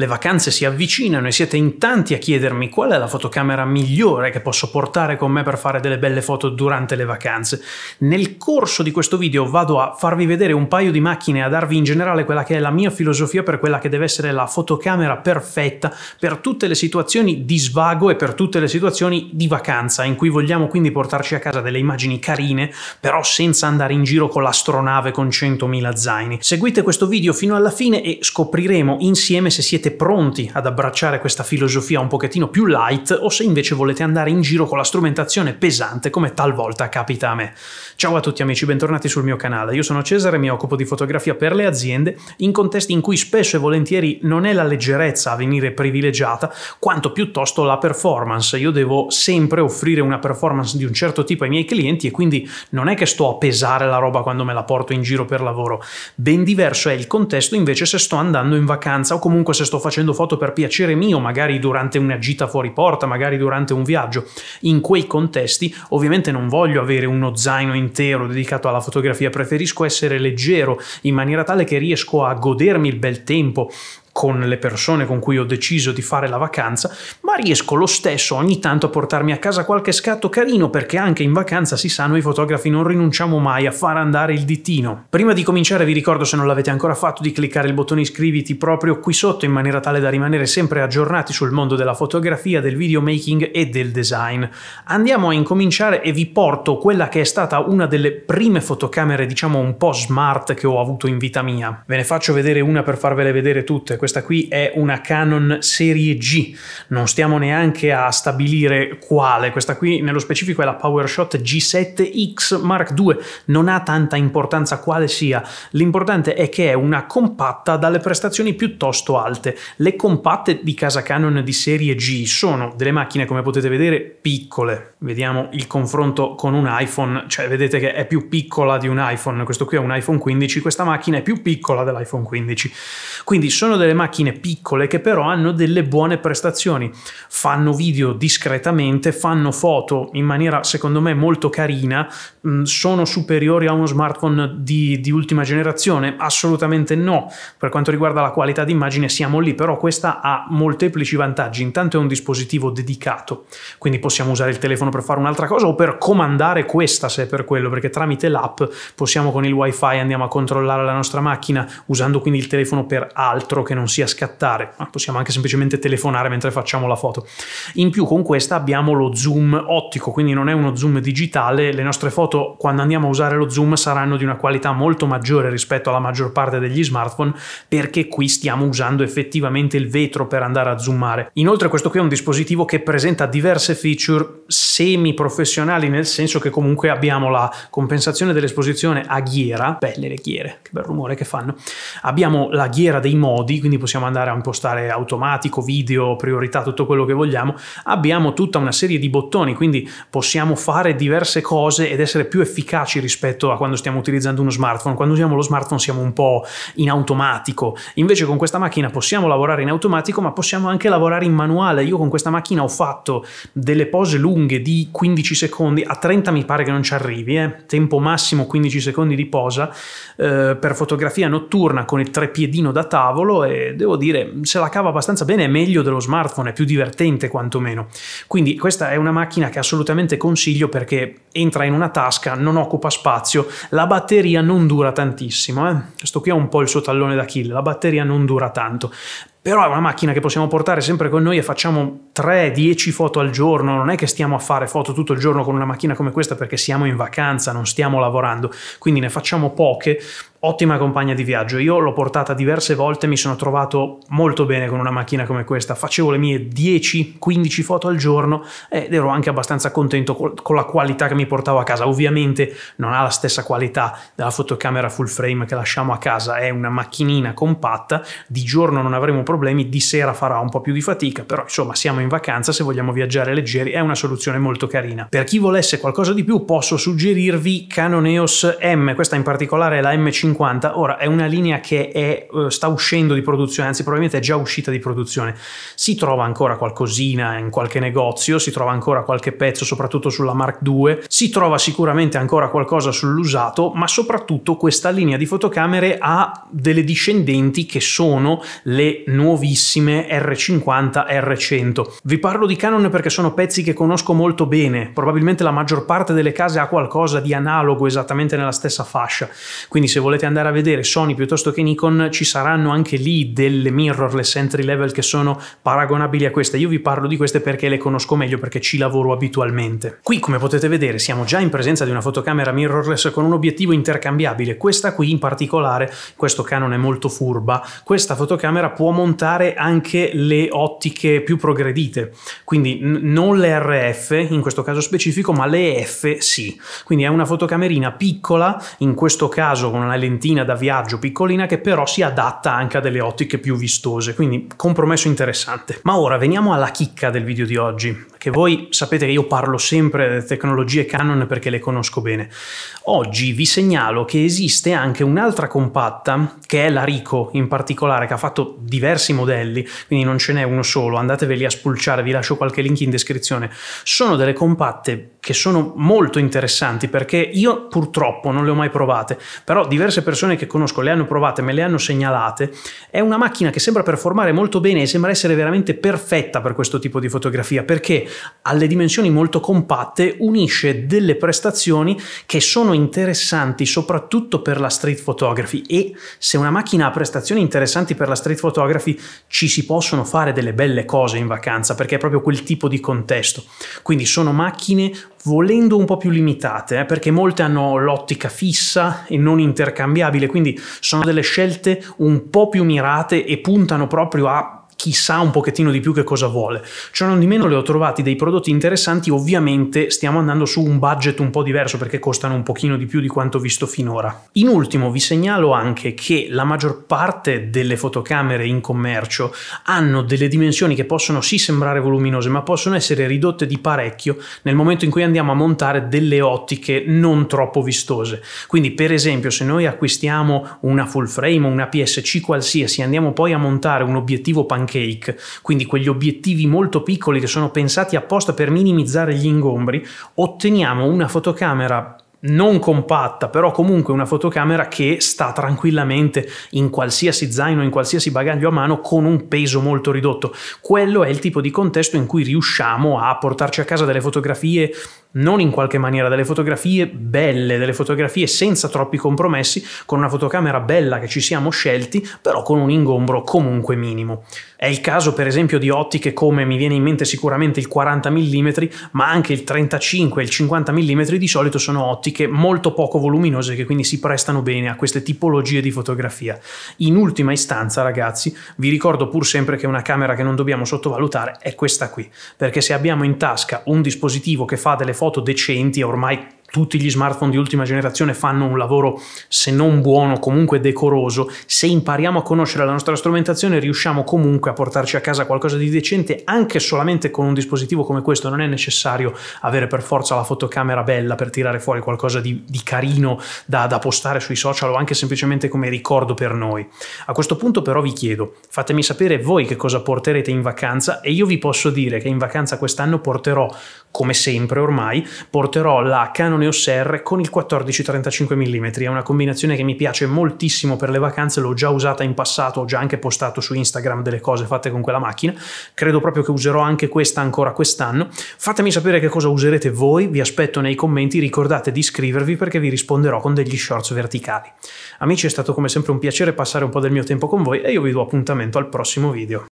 Le vacanze si avvicinano e siete in tanti a chiedermi qual è la fotocamera migliore che posso portare con me per fare delle belle foto durante le vacanze. Nel corso di questo video vado a farvi vedere un paio di macchine e a darvi in generale quella che è la mia filosofia per quella che deve essere la fotocamera perfetta per tutte le situazioni di svago e per tutte le situazioni di vacanza in cui vogliamo quindi portarci a casa delle immagini carine però senza andare in giro con l'astronave con 100.000 zaini. Seguite questo video fino alla fine e scopriremo insieme se siete siete pronti ad abbracciare questa filosofia un pochettino più light o se invece volete andare in giro con la strumentazione pesante come talvolta capita a me. Ciao a tutti amici, bentornati sul mio canale. Io sono Cesare mi occupo di fotografia per le aziende in contesti in cui spesso e volentieri non è la leggerezza a venire privilegiata, quanto piuttosto la performance. Io devo sempre offrire una performance di un certo tipo ai miei clienti e quindi non è che sto a pesare la roba quando me la porto in giro per lavoro. Ben diverso è il contesto invece se sto andando in vacanza o comunque se sto facendo foto per piacere mio, magari durante una gita fuori porta, magari durante un viaggio. In quei contesti ovviamente non voglio avere uno zaino intero dedicato alla fotografia, preferisco essere leggero in maniera tale che riesco a godermi il bel tempo con le persone con cui ho deciso di fare la vacanza, ma riesco lo stesso ogni tanto a portarmi a casa qualche scatto carino perché anche in vacanza si sa noi fotografi non rinunciamo mai a far andare il ditino. Prima di cominciare vi ricordo se non l'avete ancora fatto di cliccare il bottone iscriviti proprio qui sotto in maniera tale da rimanere sempre aggiornati sul mondo della fotografia, del videomaking e del design. Andiamo a incominciare e vi porto quella che è stata una delle prime fotocamere diciamo un po' smart che ho avuto in vita mia. Ve ne faccio vedere una per farvele vedere tutte, questa qui è una Canon serie G, non stiamo neanche a stabilire quale, questa qui nello specifico è la PowerShot G7X Mark II, non ha tanta importanza quale sia, l'importante è che è una compatta dalle prestazioni piuttosto alte. Le compatte di casa Canon di serie G sono delle macchine, come potete vedere, piccole. Vediamo il confronto con un iPhone, cioè vedete che è più piccola di un iPhone, questo qui è un iPhone 15, questa macchina è più piccola dell'iPhone 15. Quindi sono delle macchine piccole che però hanno delle buone prestazioni, fanno video discretamente, fanno foto in maniera secondo me molto carina, mm, sono superiori a uno smartphone di, di ultima generazione? Assolutamente no, per quanto riguarda la qualità d'immagine siamo lì, però questa ha molteplici vantaggi, intanto è un dispositivo dedicato, quindi possiamo usare il telefono per fare un'altra cosa o per comandare questa se è per quello, perché tramite l'app possiamo con il wifi andiamo a controllare la nostra macchina usando quindi il telefono per altro che non non sia scattare, ma possiamo anche semplicemente telefonare mentre facciamo la foto. In più con questa abbiamo lo zoom ottico, quindi non è uno zoom digitale, le nostre foto quando andiamo a usare lo zoom saranno di una qualità molto maggiore rispetto alla maggior parte degli smartphone perché qui stiamo usando effettivamente il vetro per andare a zoomare. Inoltre questo qui è un dispositivo che presenta diverse feature semi professionali nel senso che comunque abbiamo la compensazione dell'esposizione a ghiera, belle le ghiere, che bel rumore che fanno, abbiamo la ghiera dei modi, quindi possiamo andare a impostare automatico, video, priorità, tutto quello che vogliamo, abbiamo tutta una serie di bottoni, quindi possiamo fare diverse cose ed essere più efficaci rispetto a quando stiamo utilizzando uno smartphone. Quando usiamo lo smartphone siamo un po' in automatico, invece con questa macchina possiamo lavorare in automatico, ma possiamo anche lavorare in manuale. Io con questa macchina ho fatto delle pose lunghe di 15 secondi, a 30 mi pare che non ci arrivi, eh? tempo massimo 15 secondi di posa eh, per fotografia notturna con il trepiedino da tavolo e devo dire se la cava abbastanza bene, è meglio dello smartphone, è più divertente quantomeno. Quindi questa è una macchina che assolutamente consiglio perché entra in una tasca, non occupa spazio, la batteria non dura tantissimo, eh? questo qui è un po' il suo tallone d'Achille, la batteria non dura tanto però è una macchina che possiamo portare sempre con noi e facciamo 3-10 foto al giorno, non è che stiamo a fare foto tutto il giorno con una macchina come questa perché siamo in vacanza, non stiamo lavorando, quindi ne facciamo poche ottima compagna di viaggio. Io l'ho portata diverse volte, mi sono trovato molto bene con una macchina come questa. Facevo le mie 10-15 foto al giorno ed ero anche abbastanza contento con la qualità che mi portavo a casa. Ovviamente non ha la stessa qualità della fotocamera full frame che lasciamo a casa, è una macchinina compatta, di giorno non avremo problemi, di sera farà un po' più di fatica, però insomma siamo in vacanza, se vogliamo viaggiare leggeri è una soluzione molto carina. Per chi volesse qualcosa di più posso suggerirvi Canon EOS M, questa in particolare è la M5 50. Ora è una linea che è, eh, sta uscendo di produzione, anzi probabilmente è già uscita di produzione. Si trova ancora qualcosina in qualche negozio, si trova ancora qualche pezzo soprattutto sulla Mark II, si trova sicuramente ancora qualcosa sull'usato, ma soprattutto questa linea di fotocamere ha delle discendenti che sono le nuovissime R50, R100. Vi parlo di Canon perché sono pezzi che conosco molto bene, probabilmente la maggior parte delle case ha qualcosa di analogo esattamente nella stessa fascia, quindi se volete volete andare a vedere Sony piuttosto che Nikon, ci saranno anche lì delle mirrorless entry level che sono paragonabili a queste. Io vi parlo di queste perché le conosco meglio, perché ci lavoro abitualmente. Qui, come potete vedere, siamo già in presenza di una fotocamera mirrorless con un obiettivo intercambiabile. Questa qui in particolare, questo Canon è molto furba, questa fotocamera può montare anche le ottiche più progredite, quindi non le RF in questo caso specifico, ma le F sì. Quindi è una fotocamerina piccola, in questo caso con una LED lentina da viaggio piccolina che però si adatta anche a delle ottiche più vistose, quindi compromesso interessante. Ma ora veniamo alla chicca del video di oggi, che voi sapete che io parlo sempre delle tecnologie Canon perché le conosco bene. Oggi vi segnalo che esiste anche un'altra compatta, che è la Rico in particolare, che ha fatto diversi modelli, quindi non ce n'è uno solo, andateveli a spulciare, vi lascio qualche link in descrizione. Sono delle compatte che sono molto interessanti perché io purtroppo non le ho mai provate, però diverse persone che conosco le hanno provate, me le hanno segnalate. È una macchina che sembra performare molto bene e sembra essere veramente perfetta per questo tipo di fotografia perché alle dimensioni molto compatte unisce delle prestazioni che sono interessanti soprattutto per la street photography e se una macchina ha prestazioni interessanti per la street photography ci si possono fare delle belle cose in vacanza perché è proprio quel tipo di contesto. Quindi sono macchine volendo un po' più limitate, eh, perché molte hanno l'ottica fissa e non intercambiabile, quindi sono delle scelte un po' più mirate e puntano proprio a chi sa un pochettino di più che cosa vuole. Ciò non di meno le ho trovati dei prodotti interessanti, ovviamente stiamo andando su un budget un po' diverso perché costano un pochino di più di quanto visto finora. In ultimo vi segnalo anche che la maggior parte delle fotocamere in commercio hanno delle dimensioni che possono sì sembrare voluminose ma possono essere ridotte di parecchio nel momento in cui andiamo a montare delle ottiche non troppo vistose. Quindi per esempio se noi acquistiamo una full frame o una PSC qualsiasi andiamo poi a montare un obiettivo panchettiano pancake, quindi quegli obiettivi molto piccoli che sono pensati apposta per minimizzare gli ingombri, otteniamo una fotocamera non compatta, però comunque una fotocamera che sta tranquillamente in qualsiasi zaino, in qualsiasi bagaglio a mano con un peso molto ridotto. Quello è il tipo di contesto in cui riusciamo a portarci a casa delle fotografie non in qualche maniera, delle fotografie belle, delle fotografie senza troppi compromessi, con una fotocamera bella che ci siamo scelti, però con un ingombro comunque minimo. È il caso per esempio di ottiche come mi viene in mente sicuramente il 40 mm, ma anche il 35 e il 50 mm di solito sono ottiche molto poco voluminose che quindi si prestano bene a queste tipologie di fotografia. In ultima istanza, ragazzi, vi ricordo pur sempre che una camera che non dobbiamo sottovalutare è questa qui, perché se abbiamo in tasca un dispositivo che fa delle foto decenti ormai tutti gli smartphone di ultima generazione fanno un lavoro, se non buono, comunque decoroso, se impariamo a conoscere la nostra strumentazione riusciamo comunque a portarci a casa qualcosa di decente, anche solamente con un dispositivo come questo non è necessario avere per forza la fotocamera bella per tirare fuori qualcosa di, di carino da, da postare sui social o anche semplicemente come ricordo per noi. A questo punto però vi chiedo, fatemi sapere voi che cosa porterete in vacanza e io vi posso dire che in vacanza quest'anno porterò, come sempre ormai, porterò la Canon EOS R con il 14-35 mm, è una combinazione che mi piace moltissimo per le vacanze, l'ho già usata in passato, ho già anche postato su Instagram delle cose fatte con quella macchina, credo proprio che userò anche questa ancora quest'anno. Fatemi sapere che cosa userete voi, vi aspetto nei commenti, ricordate di iscrivervi perché vi risponderò con degli shorts verticali. Amici è stato come sempre un piacere passare un po' del mio tempo con voi e io vi do appuntamento al prossimo video.